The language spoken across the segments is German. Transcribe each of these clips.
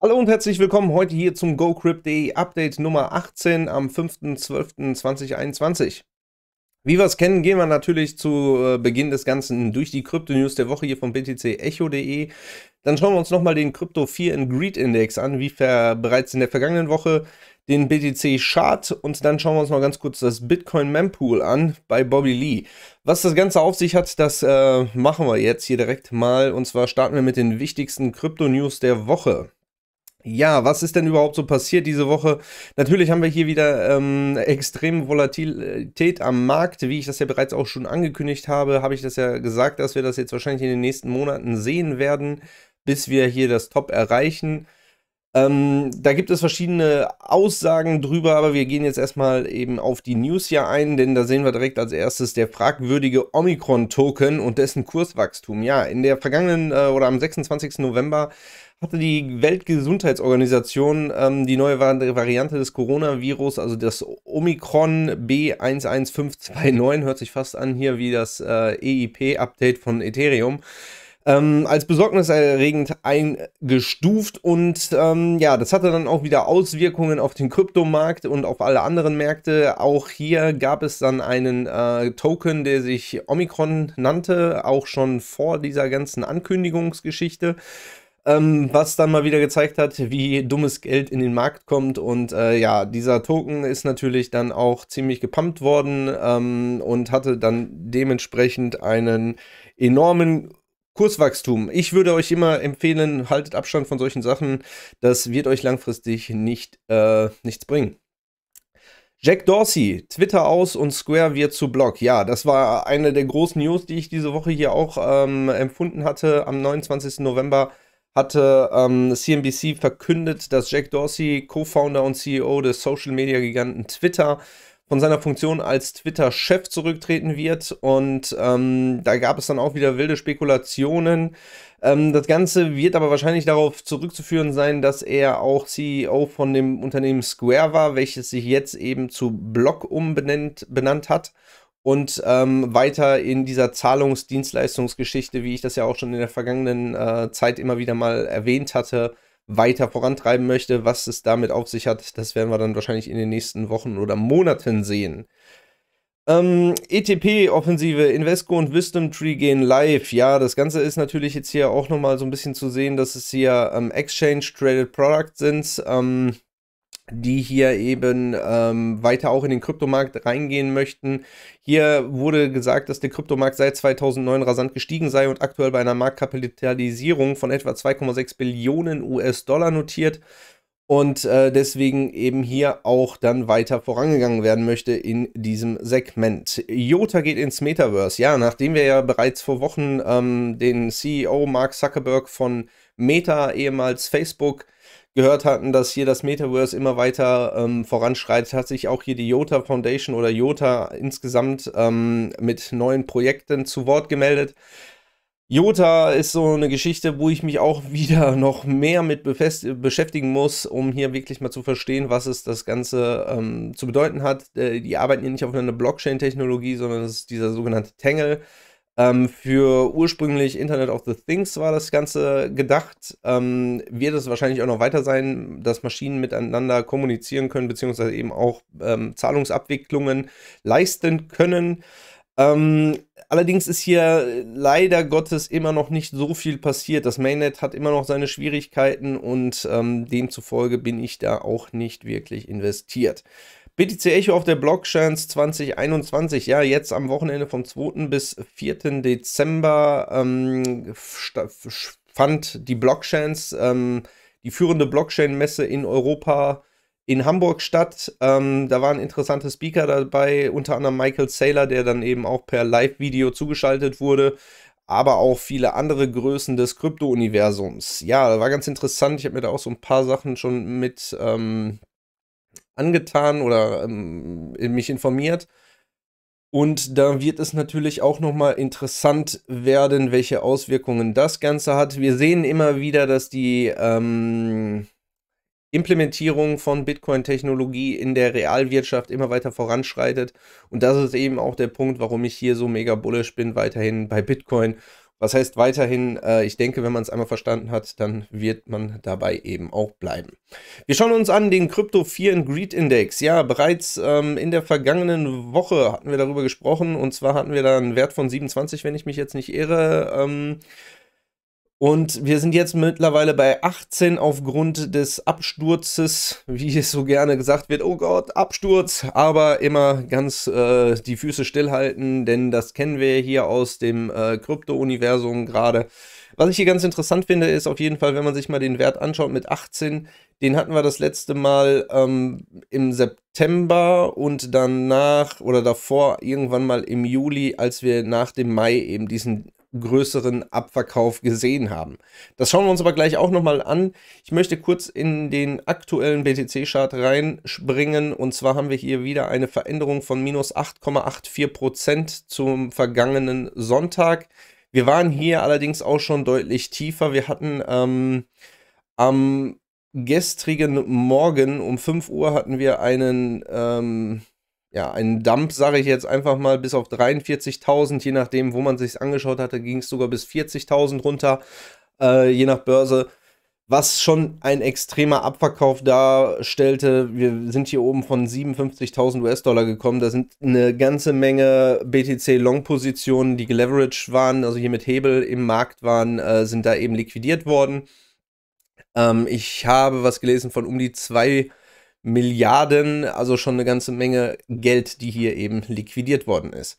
Hallo und herzlich willkommen heute hier zum GoCrypt.de Update Nummer 18 am 5.12.2021. Wie wir es kennen, gehen wir natürlich zu äh, Beginn des Ganzen durch die Krypto-News der Woche hier von Echo.de. Dann schauen wir uns nochmal den Crypto 4 and Greed Index an, wie bereits in der vergangenen Woche den BTC Chart und dann schauen wir uns noch ganz kurz das Bitcoin Mempool an bei Bobby Lee. Was das Ganze auf sich hat, das äh, machen wir jetzt hier direkt mal und zwar starten wir mit den wichtigsten Krypto-News der Woche. Ja, was ist denn überhaupt so passiert diese Woche? Natürlich haben wir hier wieder ähm, extreme Volatilität am Markt. Wie ich das ja bereits auch schon angekündigt habe, habe ich das ja gesagt, dass wir das jetzt wahrscheinlich in den nächsten Monaten sehen werden, bis wir hier das Top erreichen. Ähm, da gibt es verschiedene Aussagen drüber, aber wir gehen jetzt erstmal eben auf die News hier ein, denn da sehen wir direkt als erstes der fragwürdige Omikron-Token und dessen Kurswachstum. Ja, in der vergangenen äh, oder am 26. November hatte die Weltgesundheitsorganisation ähm, die neue Variante des Coronavirus, also das Omikron B11529, hört sich fast an hier wie das äh, EIP-Update von Ethereum. Ähm, als besorgniserregend eingestuft und ähm, ja, das hatte dann auch wieder Auswirkungen auf den Kryptomarkt und auf alle anderen Märkte. Auch hier gab es dann einen äh, Token, der sich Omikron nannte, auch schon vor dieser ganzen Ankündigungsgeschichte ähm, was dann mal wieder gezeigt hat, wie dummes Geld in den Markt kommt. Und äh, ja, dieser Token ist natürlich dann auch ziemlich gepumpt worden ähm, und hatte dann dementsprechend einen enormen Kurswachstum. Ich würde euch immer empfehlen, haltet Abstand von solchen Sachen. Das wird euch langfristig nicht, äh, nichts bringen. Jack Dorsey, Twitter aus und Square wird zu Block. Ja, das war eine der großen News, die ich diese Woche hier auch ähm, empfunden hatte am 29. November hatte ähm, CNBC verkündet, dass Jack Dorsey, Co-Founder und CEO des Social-Media-Giganten Twitter, von seiner Funktion als Twitter-Chef zurücktreten wird. Und ähm, da gab es dann auch wieder wilde Spekulationen. Ähm, das Ganze wird aber wahrscheinlich darauf zurückzuführen sein, dass er auch CEO von dem Unternehmen Square war, welches sich jetzt eben zu Block umbenannt benannt hat und ähm, weiter in dieser Zahlungsdienstleistungsgeschichte, wie ich das ja auch schon in der vergangenen äh, Zeit immer wieder mal erwähnt hatte, weiter vorantreiben möchte. Was es damit auf sich hat, das werden wir dann wahrscheinlich in den nächsten Wochen oder Monaten sehen. Ähm, ETP-Offensive, Invesco und Wisdom Tree gehen live. Ja, das Ganze ist natürlich jetzt hier auch nochmal so ein bisschen zu sehen, dass es hier ähm, Exchange-Traded Products sind. Ähm, die hier eben ähm, weiter auch in den Kryptomarkt reingehen möchten. Hier wurde gesagt, dass der Kryptomarkt seit 2009 rasant gestiegen sei und aktuell bei einer Marktkapitalisierung von etwa 2,6 Billionen US-Dollar notiert und äh, deswegen eben hier auch dann weiter vorangegangen werden möchte in diesem Segment. Jota geht ins Metaverse. Ja, nachdem wir ja bereits vor Wochen ähm, den CEO Mark Zuckerberg von Meta, ehemals Facebook, gehört hatten, dass hier das Metaverse immer weiter ähm, voranschreitet, hat sich auch hier die Jota Foundation oder Jota insgesamt ähm, mit neuen Projekten zu Wort gemeldet. Jota ist so eine Geschichte, wo ich mich auch wieder noch mehr mit beschäftigen muss, um hier wirklich mal zu verstehen, was es das Ganze ähm, zu bedeuten hat. Äh, die arbeiten hier nicht auf einer Blockchain-Technologie, sondern das ist dieser sogenannte Tangle. Ähm, für ursprünglich Internet of the Things war das Ganze gedacht. Ähm, wird es wahrscheinlich auch noch weiter sein, dass Maschinen miteinander kommunizieren können, beziehungsweise eben auch ähm, Zahlungsabwicklungen leisten können. Ähm, allerdings ist hier leider Gottes immer noch nicht so viel passiert. Das Mainnet hat immer noch seine Schwierigkeiten und ähm, demzufolge bin ich da auch nicht wirklich investiert. BTC Echo auf der Blockchain 2021, ja, jetzt am Wochenende vom 2. bis 4. Dezember ähm, fand die Blockchains, ähm, die führende Blockchain-Messe in Europa in Hamburg statt. Ähm, da waren interessante Speaker dabei, unter anderem Michael Saylor, der dann eben auch per Live-Video zugeschaltet wurde aber auch viele andere Größen des Krypto-Universums. Ja, war ganz interessant. Ich habe mir da auch so ein paar Sachen schon mit ähm, angetan oder ähm, mich informiert. Und da wird es natürlich auch nochmal interessant werden, welche Auswirkungen das Ganze hat. Wir sehen immer wieder, dass die ähm, Implementierung von Bitcoin-Technologie in der Realwirtschaft immer weiter voranschreitet. Und das ist eben auch der Punkt, warum ich hier so mega bullish bin, weiterhin bei Bitcoin was heißt weiterhin, äh, ich denke, wenn man es einmal verstanden hat, dann wird man dabei eben auch bleiben. Wir schauen uns an den Crypto 4 Greed Index. Ja, bereits ähm, in der vergangenen Woche hatten wir darüber gesprochen und zwar hatten wir da einen Wert von 27, wenn ich mich jetzt nicht irre. Ähm, und wir sind jetzt mittlerweile bei 18 aufgrund des Absturzes, wie es so gerne gesagt wird. Oh Gott, Absturz, aber immer ganz äh, die Füße stillhalten, denn das kennen wir hier aus dem äh, Krypto-Universum gerade. Was ich hier ganz interessant finde, ist auf jeden Fall, wenn man sich mal den Wert anschaut mit 18, den hatten wir das letzte Mal ähm, im September und danach oder davor irgendwann mal im Juli, als wir nach dem Mai eben diesen größeren Abverkauf gesehen haben. Das schauen wir uns aber gleich auch nochmal an. Ich möchte kurz in den aktuellen BTC-Chart reinspringen und zwar haben wir hier wieder eine Veränderung von minus 8,84% zum vergangenen Sonntag. Wir waren hier allerdings auch schon deutlich tiefer. Wir hatten ähm, am gestrigen Morgen um 5 Uhr hatten wir einen... Ähm, ja, einen Dump, sage ich jetzt einfach mal, bis auf 43.000, je nachdem, wo man sich angeschaut hatte, ging es sogar bis 40.000 runter, äh, je nach Börse was schon ein extremer Abverkauf darstellte. Wir sind hier oben von 57.000 US-Dollar gekommen. Da sind eine ganze Menge BTC-Long-Positionen, die geleveraged waren, also hier mit Hebel im Markt waren, äh, sind da eben liquidiert worden. Ähm, ich habe was gelesen von um die 2 Milliarden, also schon eine ganze Menge Geld, die hier eben liquidiert worden ist.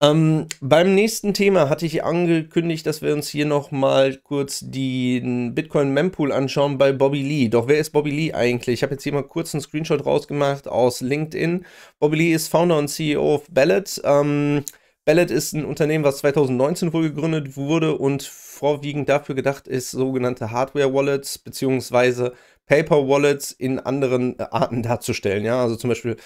Ähm, beim nächsten Thema hatte ich angekündigt, dass wir uns hier nochmal kurz den Bitcoin Mempool anschauen bei Bobby Lee. Doch wer ist Bobby Lee eigentlich? Ich habe jetzt hier mal kurz einen Screenshot rausgemacht aus LinkedIn. Bobby Lee ist Founder und CEO of Ballot. Ähm, Ballot ist ein Unternehmen, was 2019 wohl gegründet wurde und vorwiegend dafür gedacht ist, sogenannte Hardware-Wallets bzw. Paper Wallets in anderen äh, Arten darzustellen. Ja, also zum Beispiel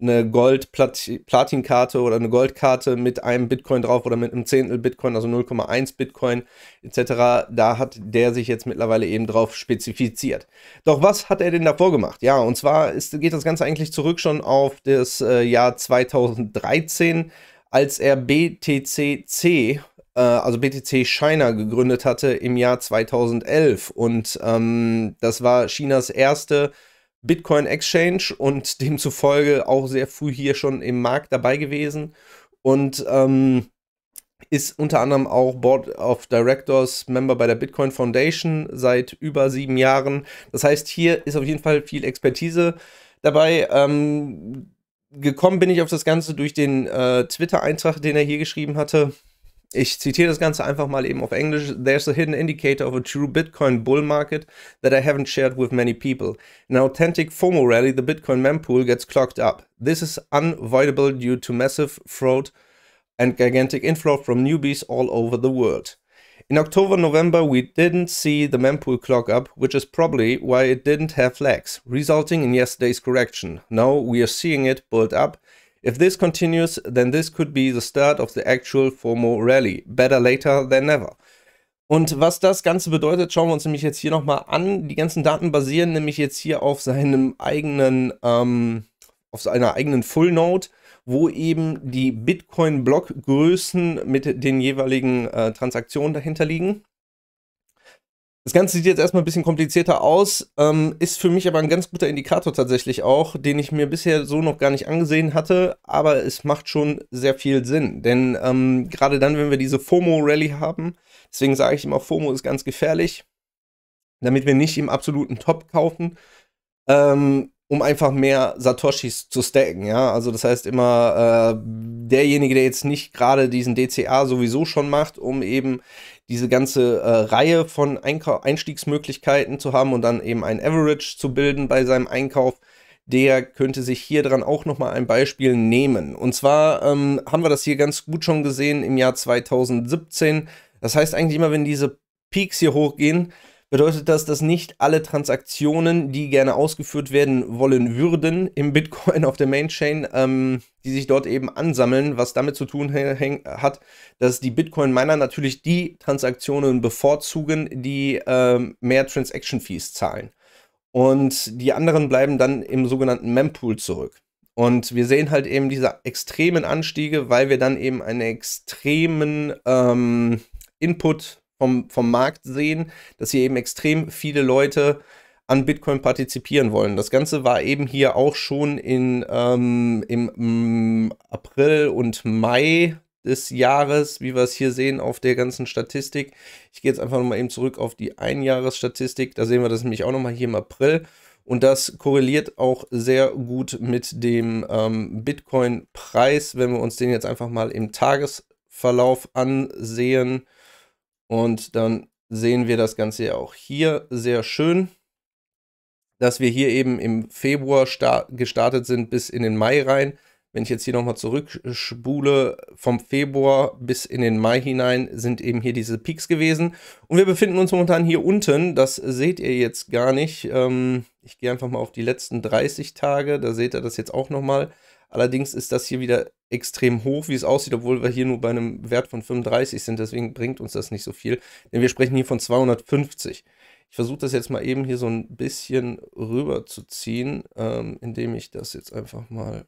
eine Gold-Platin-Karte oder eine Goldkarte mit einem Bitcoin drauf oder mit einem Zehntel Bitcoin, also 0,1 Bitcoin etc. Da hat der sich jetzt mittlerweile eben drauf spezifiziert. Doch was hat er denn davor gemacht? Ja, und zwar ist, geht das Ganze eigentlich zurück schon auf das äh, Jahr 2013, als er BTCC äh, also BTC China gegründet hatte im Jahr 2011. Und ähm, das war Chinas erste Bitcoin Exchange und demzufolge auch sehr früh hier schon im Markt dabei gewesen. Und ähm, ist unter anderem auch Board of Directors Member bei der Bitcoin Foundation seit über sieben Jahren. Das heißt, hier ist auf jeden Fall viel Expertise dabei. Ähm, gekommen bin ich auf das Ganze durch den äh, Twitter-Eintrag, den er hier geschrieben hatte. Ich zitiere das Ganze einfach mal eben auf Englisch. There's a hidden indicator of a true Bitcoin bull market that I haven't shared with many people. In an authentic FOMO rally, the Bitcoin mempool gets clogged up. This is unavoidable due to massive fraud and gigantic inflow from newbies all over the world. In October, November, we didn't see the mempool clog up, which is probably why it didn't have legs, resulting in yesterday's correction. Now we are seeing it build up If this continues, then this could be the start of the actual FOMO rally. Better later than never. Und was das Ganze bedeutet, schauen wir uns nämlich jetzt hier nochmal an. Die ganzen Daten basieren nämlich jetzt hier auf seinem eigenen, ähm, auf seiner eigenen Full Node, wo eben die Bitcoin-Blockgrößen mit den jeweiligen äh, Transaktionen dahinter liegen. Das Ganze sieht jetzt erstmal ein bisschen komplizierter aus, ähm, ist für mich aber ein ganz guter Indikator tatsächlich auch, den ich mir bisher so noch gar nicht angesehen hatte, aber es macht schon sehr viel Sinn. Denn ähm, gerade dann, wenn wir diese FOMO-Rally haben, deswegen sage ich immer, FOMO ist ganz gefährlich, damit wir nicht im absoluten Top kaufen, ähm, um einfach mehr Satoshis zu stacken, ja. Also das heißt immer, äh, derjenige, der jetzt nicht gerade diesen DCA sowieso schon macht, um eben diese ganze äh, Reihe von Einkau Einstiegsmöglichkeiten zu haben und dann eben ein Average zu bilden bei seinem Einkauf, der könnte sich hier dran auch nochmal ein Beispiel nehmen. Und zwar ähm, haben wir das hier ganz gut schon gesehen im Jahr 2017. Das heißt eigentlich immer, wenn diese Peaks hier hochgehen, bedeutet das, dass nicht alle Transaktionen, die gerne ausgeführt werden wollen würden, im Bitcoin auf der Mainchain, ähm, die sich dort eben ansammeln, was damit zu tun hat, dass die Bitcoin-Miner natürlich die Transaktionen bevorzugen, die ähm, mehr Transaction Fees zahlen. Und die anderen bleiben dann im sogenannten Mempool zurück. Und wir sehen halt eben diese extremen Anstiege, weil wir dann eben einen extremen ähm, Input vom, vom Markt sehen, dass hier eben extrem viele Leute an Bitcoin partizipieren wollen. Das Ganze war eben hier auch schon in, ähm, im mm, April und Mai des Jahres, wie wir es hier sehen auf der ganzen Statistik. Ich gehe jetzt einfach nochmal eben zurück auf die Einjahresstatistik. Da sehen wir das nämlich auch nochmal hier im April. Und das korreliert auch sehr gut mit dem ähm, Bitcoin-Preis, wenn wir uns den jetzt einfach mal im Tagesverlauf ansehen. Und dann sehen wir das Ganze ja auch hier sehr schön, dass wir hier eben im Februar gestartet sind bis in den Mai rein. Wenn ich jetzt hier nochmal zurückspule, vom Februar bis in den Mai hinein sind eben hier diese Peaks gewesen. Und wir befinden uns momentan hier unten, das seht ihr jetzt gar nicht. Ähm, ich gehe einfach mal auf die letzten 30 Tage, da seht ihr das jetzt auch nochmal. mal Allerdings ist das hier wieder extrem hoch, wie es aussieht, obwohl wir hier nur bei einem Wert von 35 sind. Deswegen bringt uns das nicht so viel, denn wir sprechen hier von 250. Ich versuche das jetzt mal eben hier so ein bisschen rüber zu ziehen, ähm, indem ich das jetzt einfach mal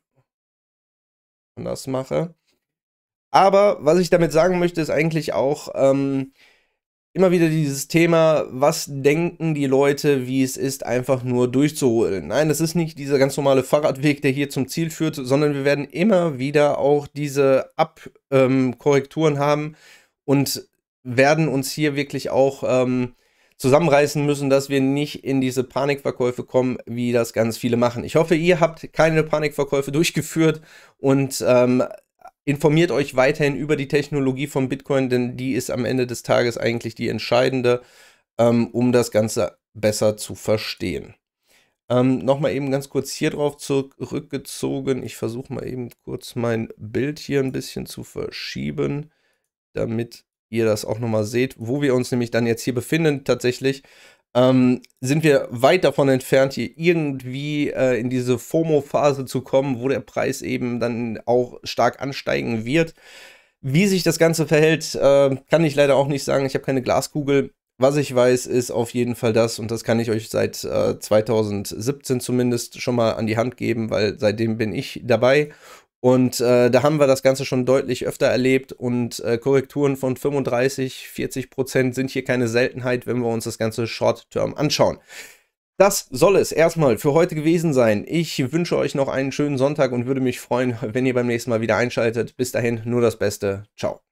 anders mache. Aber was ich damit sagen möchte, ist eigentlich auch, ähm, immer wieder dieses Thema, was denken die Leute, wie es ist, einfach nur durchzuholen. Nein, das ist nicht dieser ganz normale Fahrradweg, der hier zum Ziel führt, sondern wir werden immer wieder auch diese Abkorrekturen ähm, haben und werden uns hier wirklich auch ähm, zusammenreißen müssen, dass wir nicht in diese Panikverkäufe kommen, wie das ganz viele machen. Ich hoffe, ihr habt keine Panikverkäufe durchgeführt und ähm, informiert euch weiterhin über die Technologie von Bitcoin, denn die ist am Ende des Tages eigentlich die entscheidende, ähm, um das Ganze besser zu verstehen. Ähm, Nochmal eben ganz kurz hier drauf zurückgezogen. Ich versuche mal eben kurz mein Bild hier ein bisschen zu verschieben, damit ihr das auch nochmal seht, wo wir uns nämlich dann jetzt hier befinden tatsächlich ähm, sind wir weit davon entfernt, hier irgendwie äh, in diese FOMO-Phase zu kommen, wo der Preis eben dann auch stark ansteigen wird. Wie sich das Ganze verhält, äh, kann ich leider auch nicht sagen. Ich habe keine Glaskugel. Was ich weiß, ist auf jeden Fall das, und das kann ich euch seit äh, 2017 zumindest schon mal an die Hand geben, weil seitdem bin ich dabei und äh, da haben wir das Ganze schon deutlich öfter erlebt und äh, Korrekturen von 35, 40 Prozent sind hier keine Seltenheit, wenn wir uns das Ganze Short-Term anschauen. Das soll es erstmal für heute gewesen sein. Ich wünsche euch noch einen schönen Sonntag und würde mich freuen, wenn ihr beim nächsten Mal wieder einschaltet. Bis dahin nur das Beste. Ciao.